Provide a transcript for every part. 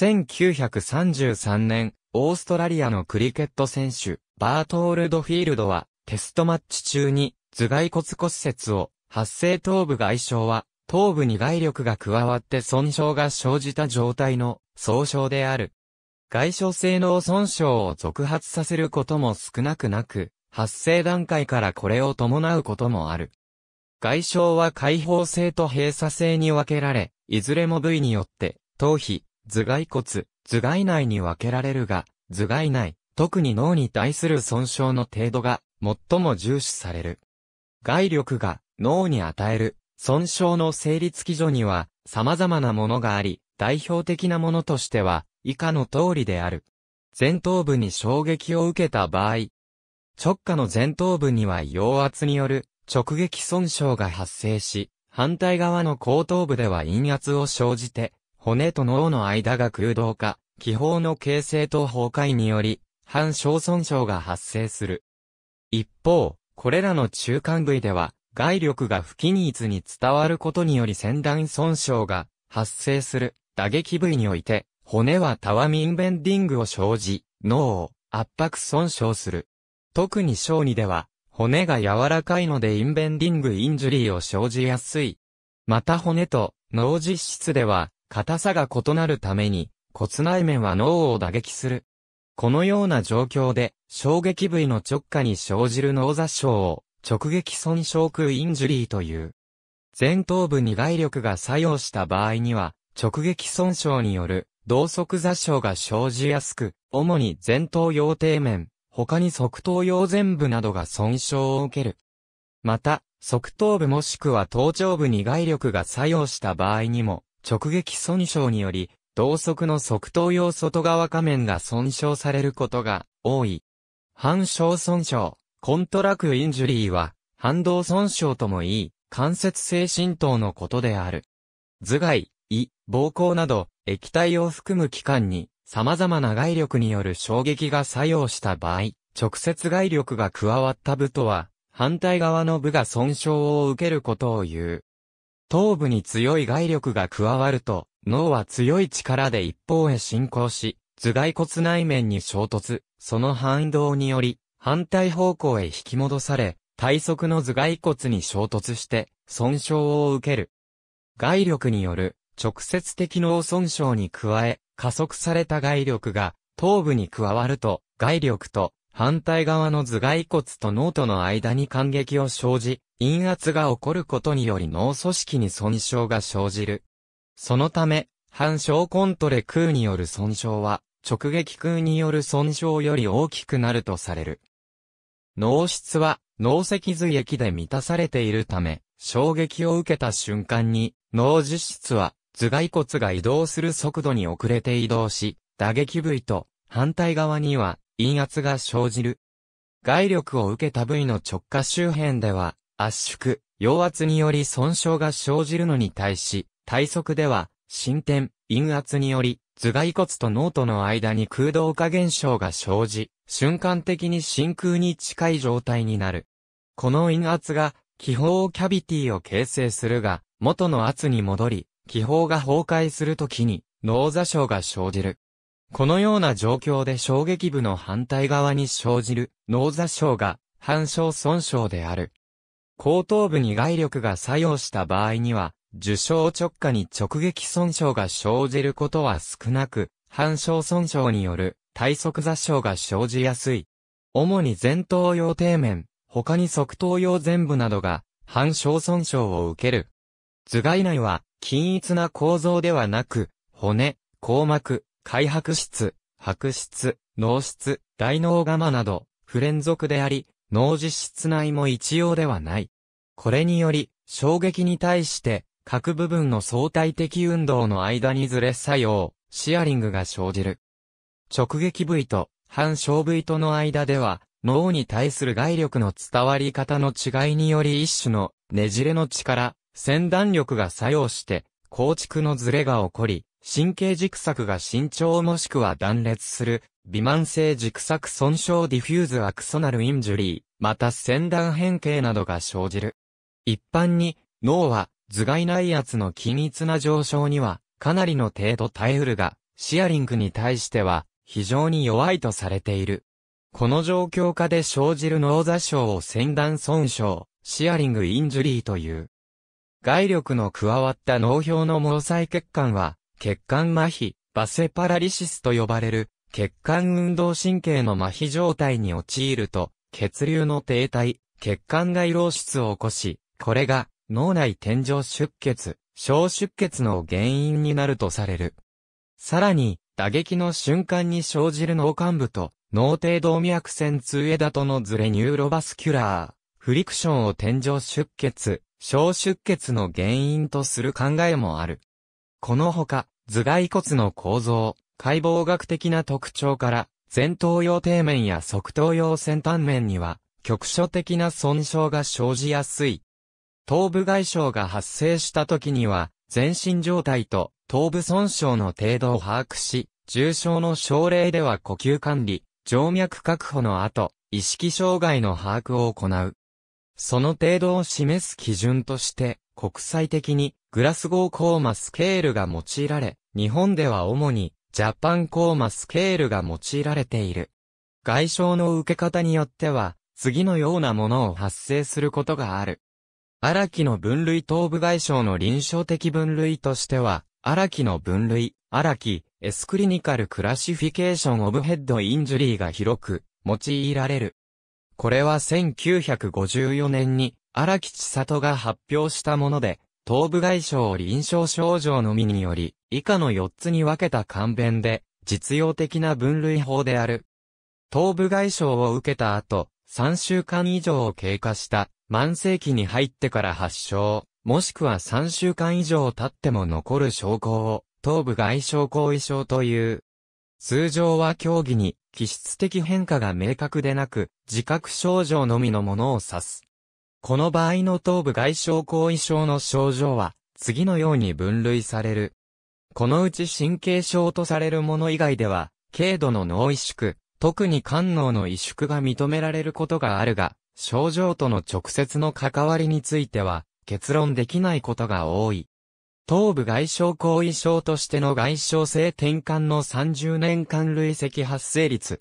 1933年、オーストラリアのクリケット選手、バートールドフィールドは、テストマッチ中に、頭蓋骨骨折を、発生頭部外傷は、頭部に外力が加わって損傷が生じた状態の総称である。外傷性脳損傷を続発させることも少なくなく、発生段階からこれを伴うこともある。外傷は開放性と閉鎖性に分けられ、いずれも部位によって、頭皮、頭蓋骨、頭蓋内に分けられるが、頭蓋内、特に脳に対する損傷の程度が最も重視される。外力が脳に与える損傷の成立基準には様々なものがあり、代表的なものとしては以下の通りである。前頭部に衝撃を受けた場合、直下の前頭部には陽圧による直撃損傷が発生し、反対側の後頭部では陰圧を生じて骨と脳の間が空洞化、気泡の形成と崩壊により、反小損傷が発生する。一方、これらの中間部位では、外力が不均一に伝わることにより先端損傷が発生する打撃部位において、骨はタワミンベンディングを生じ、脳を圧迫損傷する。特に小児では、骨が柔らかいのでインベンディングインジュリーを生じやすい。また骨と脳実質では、硬さが異なるために骨内面は脳を打撃する。このような状況で衝撃部位の直下に生じる脳挫傷を直撃損傷空インジュリーという。前頭部に外力が作用した場合には直撃損傷による同側座傷が生じやすく、主に前頭腰底面、他に側頭腰前部などが損傷を受ける。また、側頭部もしくは頭頂部に外力が作用した場合にも、直撃損傷により、同側の側頭葉外側仮面が損傷されることが多い。反症損傷、コントラクインジュリーは、反動損傷ともいい、関節性浸透のことである。頭蓋、胃、膀胱など、液体を含む器官に、様々な外力による衝撃が作用した場合、直接外力が加わった部とは、反対側の部が損傷を受けることを言う。頭部に強い外力が加わると、脳は強い力で一方へ進行し、頭蓋骨内面に衝突、その反動により、反対方向へ引き戻され、体側の頭蓋骨に衝突して、損傷を受ける。外力による直接的脳損傷に加え、加速された外力が頭部に加わると、外力と反対側の頭蓋骨と脳との間に感激を生じ、陰圧が起こることにより脳組織に損傷が生じる。そのため、反症コントレ空による損傷は、直撃空による損傷より大きくなるとされる。脳室は、脳脊髄液で満たされているため、衝撃を受けた瞬間に、脳実質は、頭蓋骨が移動する速度に遅れて移動し、打撃部位と反対側には陰圧が生じる。外力を受けた部位の直下周辺では、圧縮、陽圧により損傷が生じるのに対し、体側では、進展、陰圧により、頭蓋骨と脳との間に空洞化現象が生じ、瞬間的に真空に近い状態になる。この陰圧が、気泡キャビティを形成するが、元の圧に戻り、気泡が崩壊するときに、脳座症が生じる。このような状況で衝撃部の反対側に生じる、脳座症が、反症損傷である。後頭部に外力が作用した場合には、受傷直下に直撃損傷が生じることは少なく、反症損傷による体側挫傷が生じやすい。主に前頭葉底面、他に側頭葉全部などが反症損傷を受ける。頭蓋内は均一な構造ではなく、骨、硬膜、開白質、白質、脳質、大脳ガマなど、不連続であり、脳実質内も一様ではない。これにより、衝撃に対して、各部分の相対的運動の間にずれ作用、シアリングが生じる。直撃部位と反小部位との間では、脳に対する外力の伝わり方の違いにより一種のねじれの力、先断力が作用して、構築のずれが起こり、神経軸索が伸長もしくは断裂する微慢性軸索損傷ディフューズアクソナルインジュリー、また先端変形などが生じる。一般に、脳は頭蓋内圧の均一な上昇には、かなりの程度耐えうるが、シアリングに対しては、非常に弱いとされている。この状況下で生じる脳座症を先端損傷、シアリングインジュリーという。外力の加わった脳表の毛細血管は、血管麻痺、バセパラリシスと呼ばれる血管運動神経の麻痺状態に陥ると、血流の停滞、血管外漏出を起こし、これが脳内天井出血、小出血の原因になるとされる。さらに、打撃の瞬間に生じる脳幹部と脳底動脈線通枝とのズレニューロバスキュラー、フリクションを天井出血、小出血の原因とする考えもある。このほか、頭蓋骨の構造、解剖学的な特徴から、前頭葉底面や側頭葉先端面には、局所的な損傷が生じやすい。頭部外傷が発生した時には、全身状態と頭部損傷の程度を把握し、重症の症例では呼吸管理、静脈確保の後、意識障害の把握を行う。その程度を示す基準として、国際的にグラスゴーコーマスケールが用いられ、日本では主にジャパンコーマスケールが用いられている。外傷の受け方によっては、次のようなものを発生することがある。荒木の分類頭部外傷の臨床的分類としては、荒木の分類、荒木、エスクリニカルクラシフィケーションオブヘッドインジュリーが広く用いられる。これは1954年に荒木千里が発表したもので、頭部外傷を臨床症状のみにより、以下の4つに分けた勘弁で、実用的な分類法である。頭部外傷を受けた後、3週間以上を経過した、慢性期に入ってから発症、もしくは3週間以上経っても残る症候を、頭部外傷後遺症という。通常は競技に、気質的変化が明確でなく、自覚症状のみのものを指す。この場合の頭部外傷後遺症の症状は、次のように分類される。このうち神経症とされるもの以外では、軽度の脳萎縮、特に肝脳の萎縮が認められることがあるが、症状との直接の関わりについては、結論できないことが多い。頭部外傷後遺症としての外傷性転換の30年間累積発生率。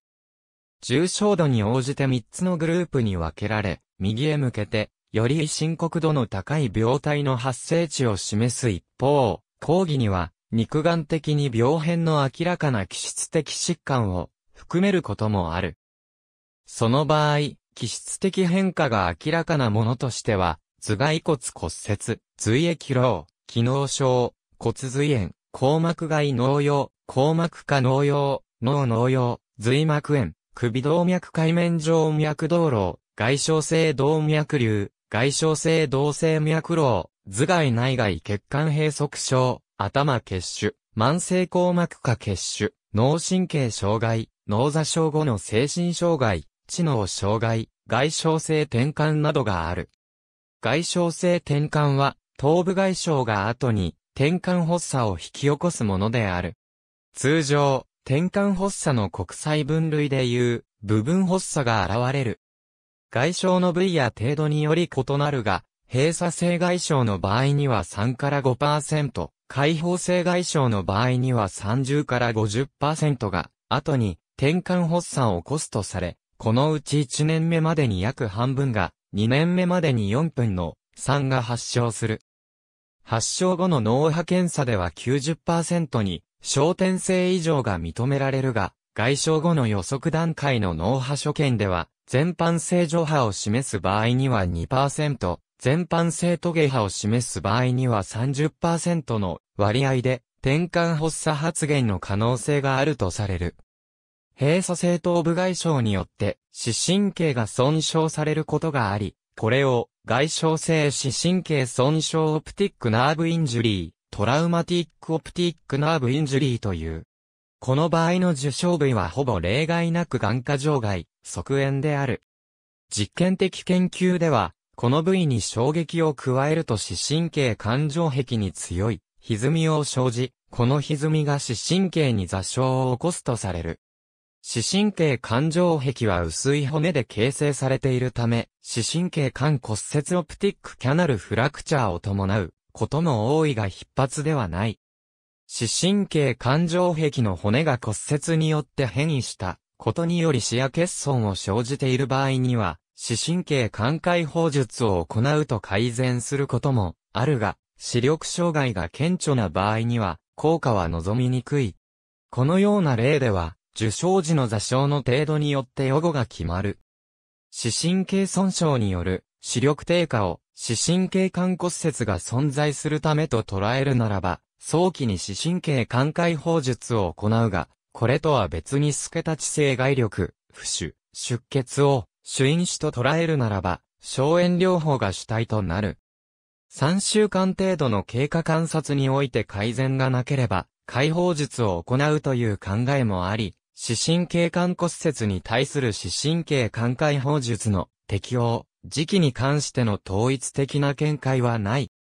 重症度に応じて3つのグループに分けられ、右へ向けて、より深刻度の高い病態の発生値を示す一方、講義には、肉眼的に病変の明らかな気質的疾患を含めることもある。その場合、気質的変化が明らかなものとしては、頭蓋骨骨折、髄液漏、機能症、骨髄炎、硬膜外脳用、硬膜下脳用、脳脳用、髄膜炎、首動脈界面上脈道路、外傷性動脈瘤、外傷性動静脈漏、頭蓋内外血管閉塞症、頭血腫、慢性硬膜下血腫、脳神経障害、脳座症後の精神障害、知能障害、外傷性転換などがある。外傷性転換は、頭部外傷が後に、転換発作を引き起こすものである。通常、転換発作の国際分類でいう、部分発作が現れる。外傷の部位や程度により異なるが、閉鎖性外傷の場合には3から5%、解放性外傷の場合には30から50%が、後に、転換発作を起こすとされ、このうち1年目までに約半分が、2年目までに4分の3が発症する。発症後の脳波検査では90%に焦点性異常が認められるが、外傷後の予測段階の脳波所見では、全般正常波を示す場合には2%、全般性トゲ波を示す場合には30%の割合で転換発作発現の可能性があるとされる。閉鎖性頭部外傷によって視神経が損傷されることがあり、これを外傷性視神経損傷オプティックナーブインジュリー、トラウマティックオプティックナーブインジュリーという。この場合の受傷部位はほぼ例外なく眼下場外、側縁である。実験的研究では、この部位に衝撃を加えると視神経感情壁に強い歪みを生じ、この歪みが視神経に座礁を起こすとされる。視神経感情壁は薄い骨で形成されているため、視神経管骨折オプティックキャナルフラクチャーを伴うことも多いが必発ではない。視神経感情壁の骨が骨折によって変異したことにより視野欠損を生じている場合には、視神経寛解放術を行うと改善することもあるが、視力障害が顕著な場合には、効果は望みにくい。このような例では、受傷時の座礁の程度によって予後が決まる。視神経損傷による視力低下を視神経管骨折が存在するためと捉えるならば、早期に視神経寛解放術を行うが、これとは別に透けた知性外力、不腫、出血を主因子と捉えるならば、消炎療法が主体となる。3週間程度の経過観察において改善がなければ、解放術を行うという考えもあり、視神経管骨折に対する視神経管解放術の適用、時期に関しての統一的な見解はない。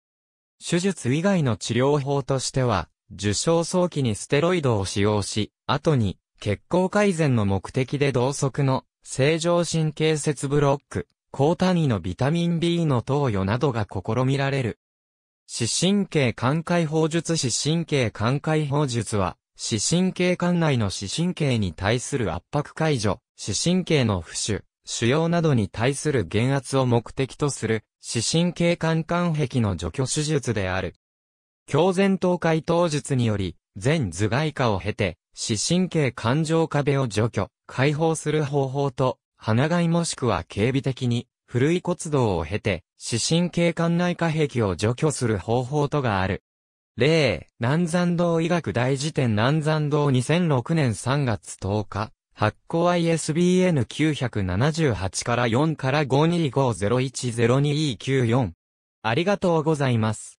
手術以外の治療法としては、受傷早期にステロイドを使用し、後に血行改善の目的で同側の正常神経節ブロック、高単位のビタミン B の投与などが試みられる。視神経寛解法術視神経寛解法術は、視神経管内の視神経に対する圧迫解除、視神経の浮腫、腫瘍などに対する減圧を目的とする、視神経管管壁の除去手術である。強前頭解頭術により、全頭蓋下を経て、視神経感情壁を除去、解放する方法と、鼻がいもしくは警備的に、古い骨道を経て、視神経管内下壁を除去する方法とがある。例、南山道医学大辞典南山道2006年3月10日、発行 ISBN 978から4から525010294。ありがとうございます。